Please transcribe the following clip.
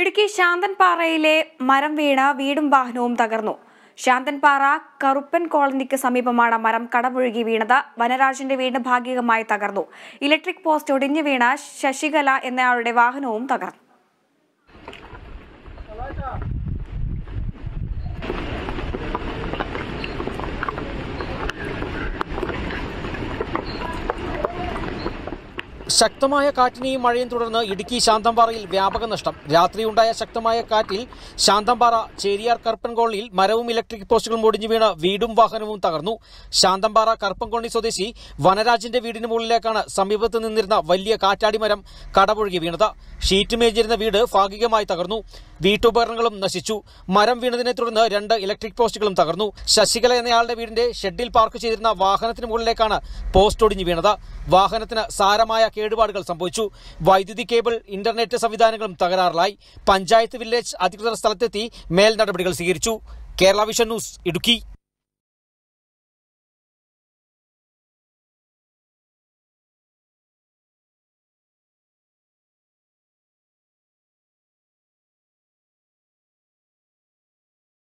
ഇടുക്കി ശാന്തൻപാറയിലെ മരം വീണ വീടും വാഹനവും തകർന്നു ശാന്തൻപാറ കറുപ്പൻ കോളനിക്ക് സമീപമാണ് മരം കടപുഴുകി വീണത് വനരാജന്റെ വീട് ഭാഗികമായി തകർന്നു ഇലക്ട്രിക് പോസ്റ്റ് ഒടിഞ്ഞു വീണ ശശികല എന്നയാളുടെ വാഹനവും തകർന്നു ശക്തമായ കാറ്റിനെയും മഴയും തുടർന്ന് ഇടുക്കി ശാന്തമ്പാറയിൽ വ്യാപക നഷ്ടം രാത്രിയുണ്ടായ ശക്തമായ കാറ്റിൽ ശാന്തമ്പാറ ചേരിയാർ കർപ്പൻകോളനിയിൽ മരവും ഇലക്ട്രിക് പോസ്റ്റുകളും ഒടിഞ്ഞു വീണ വീടും വാഹനവും തകർന്നു ശാന്തമ്പാറ കർപ്പൻകോളനി സ്വദേശി വനരാജിന്റെ വീടിന് മുകളിലേക്കാണ് സമീപത്ത് നിന്നിരുന്ന വലിയ കാറ്റാടിമരം കടപുഴകി വീണത് ഷീറ്റ് മേഞ്ഞിരുന്ന വീട് ഭാഗികമായി തകർന്നു വീട്ടുപകരണങ്ങളും നശിച്ചു മരം വീണതിനെ തുടർന്ന് രണ്ട് ഇലക്ട്രിക് പോസ്റ്റുകളും തകർന്നു ശശികല എന്നയാളുടെ വീടിന്റെ ഷെഡിൽ പാർക്ക് ചെയ്തിരുന്ന വാഹനത്തിന് മുകളിലേക്കാണ് പോസ്റ്റ് ഒടിഞ്ഞു വീണത് വാഹനത്തിന് സാരമായ കേടുപാടുകൾ സംഭവിച്ചു വൈദ്യുതി കേബിൾ ഇന്റർനെറ്റ് സംവിധാനങ്ങളും തകരാറിലായി പഞ്ചായത്ത് വില്ലേജ് അധികൃതർ സ്ഥലത്തെത്തി മേൽ നടപടികൾ സ്വീകരിച്ചു കേരള വിഷൻ ന്യൂസ് ഇടുക്കി